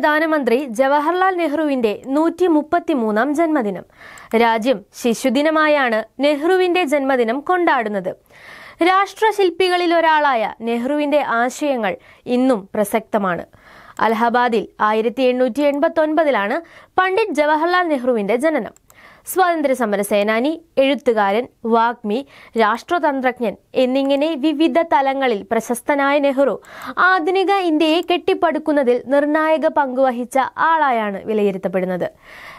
പ്രധാനമന്ത്രി ജവഹർലാൽ നെഹ്റുവിന്റെ നൂറ്റി മുപ്പത്തിമൂന്നാം ജന്മദിനം രാജ്യം ശിശുദിനമായാണ് നെഹ്റുവിന്റെ ജന്മദിനം കൊണ്ടാടുന്നത് രാഷ്ട്രശില്പികളിൽ ഒരാളായ നെഹ്റുവിന്റെ ആശയങ്ങൾ ഇന്നും പ്രസക്തമാണ് അലഹബാദിൽ ആയിരത്തി എണ്ണൂറ്റി എൺപത്തി ഒൻപതിലാണ് പണ്ഡിറ്റ് ജവഹർലാൽ നെഹ്റുവിന്റെ ജനനം സ്വാതന്ത്ര്യ സമര സേനാനി എഴുത്തുകാരൻ വാഗ്മി രാഷ്ട്രതന്ത്രജ്ഞൻ എന്നിങ്ങനെ വിവിധ തലങ്ങളിൽ പ്രശസ്തനായ നെഹ്റു ആധുനിക ഇന്ത്യയെ കെട്ടിപ്പടുക്കുന്നതിൽ നിർണായക പങ്കുവഹിച്ച ആളായാണ് വിലയിരുത്തപ്പെടുന്നത്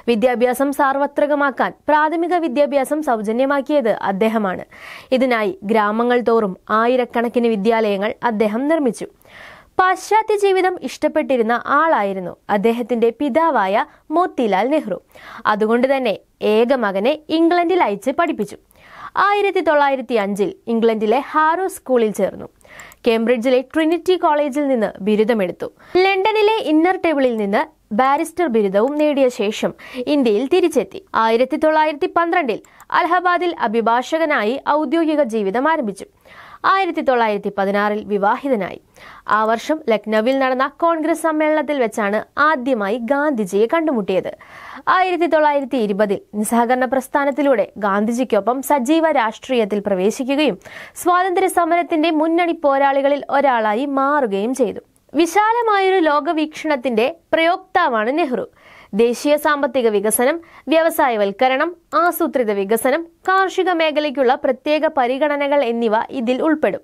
വിദ്യാഭ്യാസം സാർവത്രികമാക്കാൻ പ്രാഥമിക വിദ്യാഭ്യാസം സൗജന്യമാക്കിയത് അദ്ദേഹമാണ് ഇതിനായി ഗ്രാമങ്ങൾ തോറും ആയിരക്കണക്കിന് വിദ്യാലയങ്ങൾ അദ്ദേഹം നിർമ്മിച്ചു പാശ്ചാത്യ ജീവിതം ഇഷ്ടപ്പെട്ടിരുന്ന ആളായിരുന്നു അദ്ദേഹത്തിന്റെ പിതാവായ മോത്തിലാൽ നെഹ്റു അതുകൊണ്ട് തന്നെ ഏക മകനെ ഇംഗ്ലണ്ടിൽ അയച്ച് പഠിപ്പിച്ചു ആയിരത്തി തൊള്ളായിരത്തി അഞ്ചിൽ ഇംഗ്ലണ്ടിലെ ഹാരോ സ്കൂളിൽ ചേർന്നു കേംബ്രിഡ്ജിലെ ട്രിനിറ്റി കോളേജിൽ നിന്ന് ബിരുദമെടുത്തു ലണ്ടനിലെ ഇന്നർ ടേബിളിൽ നിന്ന് ബാരിസ്റ്റർ ബിരുദവും നേടിയ ശേഷം ഇന്ത്യയിൽ തിരിച്ചെത്തി ആയിരത്തി തൊള്ളായിരത്തി പന്ത്രണ്ടിൽ അലഹബാദിൽ അഭിഭാഷകനായി ഔദ്യോഗിക ജീവിതം ആരംഭിച്ചു ആയിരത്തി തൊള്ളായിരത്തി പതിനാറിൽ വിവാഹിതനായി ആ വർഷം ലക്നൌവിൽ നടന്ന കോൺഗ്രസ് സമ്മേളനത്തിൽ വെച്ചാണ് ആദ്യമായി ഗാന്ധിജിയെ കണ്ടുമുട്ടിയത് ആയിരത്തി തൊള്ളായിരത്തി ഇരുപതിൽ നിസ്സഹകരണ പ്രസ്ഥാനത്തിലൂടെ ഗാന്ധിജിക്കൊപ്പം സജീവ രാഷ്ട്രീയത്തിൽ പ്രവേശിക്കുകയും സ്വാതന്ത്ര്യ സമരത്തിന്റെ മുന്നണി പോരാളികളിൽ ഒരാളായി മാറുകയും ചെയ്തു വിശാലമായൊരു ലോകവീക്ഷണത്തിന്റെ പ്രയോക്താവാണ് നെഹ്റു ദേശീയ സാമ്പത്തിക വികസനം വ്യവസായവൽക്കരണം ആസൂത്രിത വികസനം കാർഷിക മേഖലയ്ക്കുള്ള പ്രത്യേക പരിഗണനകൾ എന്നിവ ഇതിൽ ഉൾപ്പെടും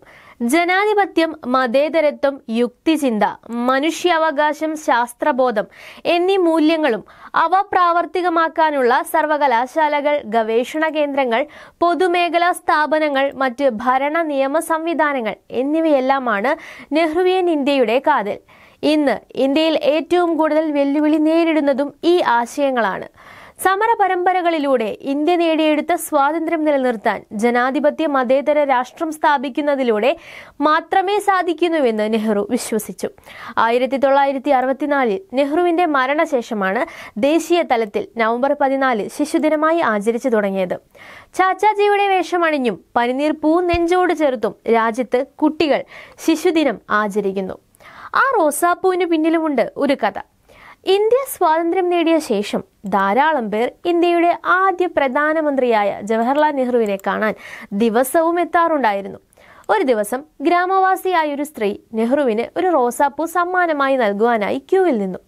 ജനാധിപത്യം മതേതരത്വം യുക്തിചിന്ത മനുഷ്യാവകാശം ശാസ്ത്രബോധം എന്നീ മൂല്യങ്ങളും അവ പ്രാവർത്തികമാക്കാനുള്ള സർവകലാശാലകൾ ഗവേഷണ കേന്ദ്രങ്ങൾ പൊതുമേഖലാ സ്ഥാപനങ്ങൾ മറ്റ് ഭരണ നിയമ സംവിധാനങ്ങൾ എന്നിവയെല്ലാമാണ് നെഹ്റുവിയൻ ഇന്ത്യയുടെ കാതൽ ഇന്ന് ഇന്ത്യയിൽ ഏറ്റവും കൂടുതൽ വെല്ലുവിളി നേരിടുന്നതും ഈ ആശയങ്ങളാണ് സമര പരമ്പരകളിലൂടെ ഇന്ത്യ നേടിയെടുത്ത സ്വാതന്ത്ര്യം നിലനിർത്താൻ ജനാധിപത്യ മതേതര രാഷ്ട്രം സ്ഥാപിക്കുന്നതിലൂടെ മാത്രമേ സാധിക്കുന്നുവെന്ന് നെഹ്റു വിശ്വസിച്ചു ആയിരത്തി തൊള്ളായിരത്തി അറുപത്തിനാലിൽ നെഹ്റുവിന്റെ മരണശേഷമാണ് ദേശീയ തലത്തിൽ നവംബർ പതിനാല് ശിശുദിനമായി ആചരിച്ചു തുടങ്ങിയത് ചാച്ചാജിയുടെ വേഷമണിഞ്ഞും പനിനീർ പൂ നെഞ്ചോട് ചേർത്തും രാജ്യത്ത് കുട്ടികൾ ശിശുദിനം ആചരിക്കുന്നു ആ റോസാപ്പൂവിന് പിന്നിലുമുണ്ട് ഒരു കഥ ഇന്ത്യ സ്വാതന്ത്ര്യം നേടിയ ശേഷം ധാരാളം പേർ ഇന്ത്യയുടെ ആദ്യ പ്രധാനമന്ത്രിയായ ജവഹർലാൽ നെഹ്റുവിനെ കാണാൻ ദിവസവും എത്താറുണ്ടായിരുന്നു ഒരു ദിവസം ഗ്രാമവാസിയായ ഒരു സ്ത്രീ നെഹ്റുവിന് ഒരു റോസാപ്പൂ സമ്മാനമായി നൽകുവാനായി ക്യൂവിൽ നിന്നു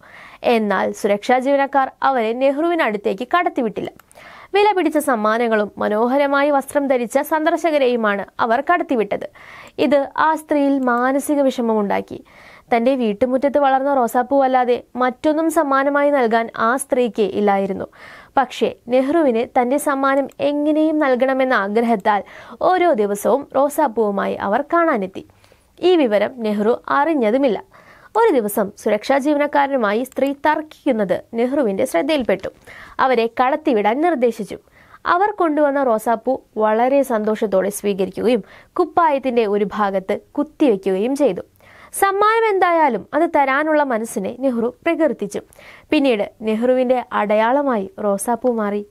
എന്നാൽ സുരക്ഷാ ജീവനക്കാർ അവരെ നെഹ്റുവിനടുത്തേക്ക് കടത്തിവിട്ടില്ല വില പിടിച്ച സമ്മാനങ്ങളും മനോഹരമായി വസ്ത്രം ധരിച്ച സന്ദർശകരെയുമാണ് അവർ കടത്തിവിട്ടത് ഇത് ആ സ്ത്രീയിൽ മാനസിക വിഷമമുണ്ടാക്കി തന്റെ വീട്ടുമുറ്റത്ത് വളർന്ന റോസാപ്പൂ അല്ലാതെ മറ്റൊന്നും സമ്മാനമായി നൽകാൻ ആ സ്ത്രീക്ക് ഇല്ലായിരുന്നു പക്ഷേ നെഹ്റുവിന് തന്റെ സമ്മാനം എങ്ങനെയും നൽകണമെന്ന ആഗ്രഹത്താൽ ഓരോ ദിവസവും റോസാപ്പൂവുമായി അവർ കാണാനെത്തി ഈ വിവരം നെഹ്റു അറിഞ്ഞതുമില്ല ഒരു ദിവസം സുരക്ഷാ ജീവനക്കാരനുമായി സ്ത്രീ തർക്കിക്കുന്നത് നെഹ്റുവിന്റെ ശ്രദ്ധയിൽപ്പെട്ടു അവരെ കടത്തിവിടാൻ നിർദ്ദേശിച്ചു അവർ കൊണ്ടുവന്ന റോസാപ്പൂ വളരെ സന്തോഷത്തോടെ സ്വീകരിക്കുകയും കുപ്പായത്തിന്റെ ഒരു ഭാഗത്ത് കുത്തിവെക്കുകയും ചെയ്തു സമ്മാനം എന്തായാലും അത് തരാനുള്ള മനസ്സിനെ നെഹ്റു പ്രകീർത്തിച്ചു പിന്നീട് നെഹ്റുവിന്റെ അടയാളമായി റോസാപ്പൂ മാറി